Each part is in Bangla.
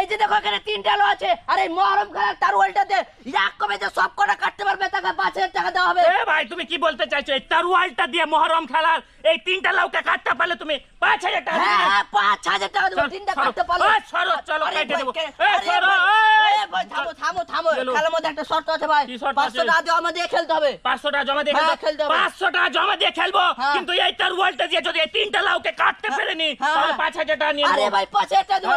এই যে দেখো এখানে তিনটা আলো আছে আর এই মহরম খেলার তারুয়ালটাতে এক কমে যে সব কটা কাটতে পারবে তাকে পাঁচ হাজার টাকা দেওয়া হবে এ ভাই তুমি কি বলতে চাইছো এই তারুয়ালটা দিয়ে মহরম খেলার এই তিনটা লোককে কাটতে পারলে তুমি পাঁচ হাজার টাকা হ্যাঁ পাঁচ হাজার টাকা দেবো তিনটা কাটতে পারলে সরো চলো কেটে দেবো এ সরো থামো থামো পাঁচশো টাকা জমা দিয়ে পাঁচশো টাকা হ্যাঁ, জমা দিয়ে খেলবো হ্যাঁ। কিন্তু এই দিয়ে কাটতে হ্যাঁ। এবার চলো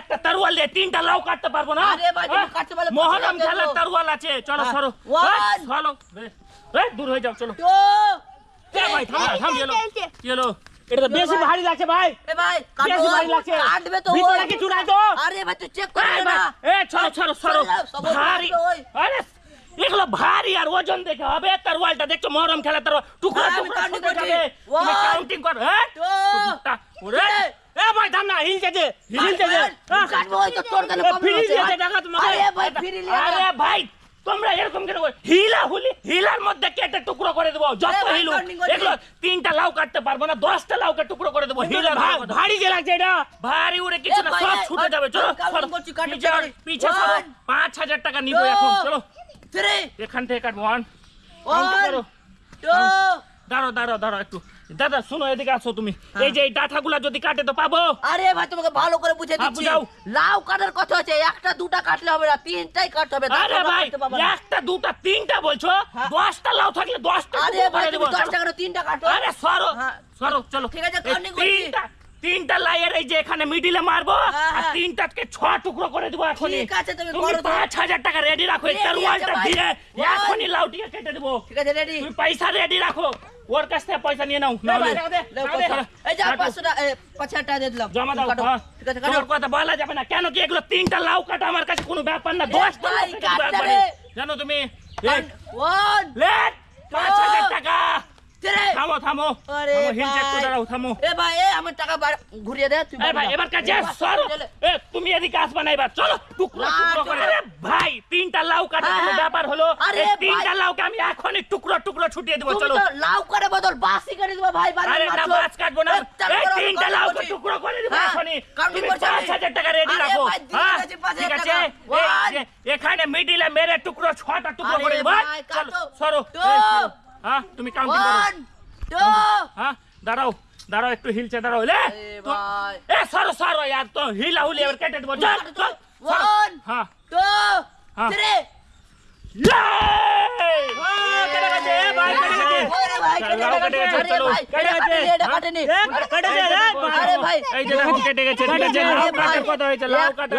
একটা দিয়ে তিনটা লাউ কাটতে পারবো না মহরম খেলার তারুয়াল আছে চলো সরো চলো দূর হয়ে যাও চলো क्या भाई थाम थाम ये लो ये लो এটা বেশি ভারী লাগছে ভাই এ ভাই বেশি ভারী লাগছে আটবে তো ভিতরে কি চুরাই তো আরে ভাই তুই চেক করে না এ ছাড়ো ছাড়ো ছাড়ো ভারী আরে এগুলো ভারী আর ওজন দেখে হবে তরোয়ালটা দেখছো মহরম খেলা তরোয়াল টুকরা টুকরা তুমি কাউন্টিং কর হ্যাঁ ওরে এ ভাই দাম না হিল যেতে হিল যেতে কাটবো তো তোর কেন কম হচ্ছে আরে ভাই ফিরি আরে ভাই তোমরা এরকম কেন হিলা হুলি হিলার মধ্যে কেটে টুকরো করে দেবো যত হিলু এগুলো তিনটা লাউ কাটতে পারবো না দশটা লাউকে টুকরো করে দেবো হিলা ভারী যে লাগছে এটা ভারী উড়ে কিছু না সব ছুটে যাবে চলো পিছে পাঁচ হাজার টাকা নিবো এখন চলো এখান থেকে কাটবো ওয়ান টু দাঁড়ো দাঁড়ো দাঁড়ো একটু দাদা শোনো এদিকে আসো তুমি হ্যাঁ। এই যে এই ডাঁটাগুলা যদি কাটে তো পাবো আরে ভাই তোমাকে ভালো করে বুঝে দিচ্ছি লাউ কাটার কথা আছে একটা দুটা কাটলে হবে না তিনটাই কাটতে হবে আরে ভাই একটা দুটা তিনটা বলছো হ্যাঁ। দশটা লাউ থাকলে দশটা আরে ভাই তুমি দশটা কেন তিনটা কাটো আরে সরো হ্যাঁ। সরো চলো ঠিক আছে তিনটা তিনটা লাইয়ার এই যে এখানে মিডিলে মারবো আর তিনটাকে ছ টুকরো করে দেবো এখন ঠিক আছে তুমি করো পাঁচ হাজার টাকা রেডি রাখো এই তরোয়ালটা দিয়ে এখনই লাউটিকে কেটে দেবো ঠিক আছে রেডি তুমি পয়সা রেডি রাখো ওর কাছ থেকে পয়সা নিয়ে নাও নাও এই যা 500 টাকা 50 টাকা দিয়ে দিলাম জমা দাও ঠিক আছে কাটো কথা বলা যাবে না কেন কি এগুলো তিনটা লাউ কাটা আমার কাছে কোনো ব্যাপার না 10 টাকা জানো তুমি 1 লেট 5000 থামো থামো তুমি এদিকে আসবা না এবার চলো টুকরো টুকরো করে ভাই তিনটা লাউ হ্যাঁ, হ্যাঁ। ব্যাপার হলো তিনটা লাউকে আমি এখনই টুকরো টুকরো ছুটিয়ে চলো করে বদল বাসি করে ভাই মাছ কাটবো না তিনটা টুকরো করে দেব হ্যাঁ, এখনই টাকা ঠিক আছে এখানে মিডিলে মেরে টুকরো ছটা টুকরো করে দেব সরো হ্যাঁ তুমি কাউন্টিং করো হ্যাঁ দাঁড়াও দাঁড়াও একটু হিলছে দাঁড়াও লে এ সরো সরো यार তো হিল আউলি এবার কেটে দেবো চল চল 1 হ্যাঁ 2 3 ইয়ে ও কেটে গেছে এ ভাই কেটে গেছে আরে ভাই কেটে গেছে চলো কেটে গেছে এটা কাটেনি কেটে গেছে আরে ভাই এই যে কেটে গেছে ঠিক আছে লাউ কাটার কথা হয়েছে লাউ কাটা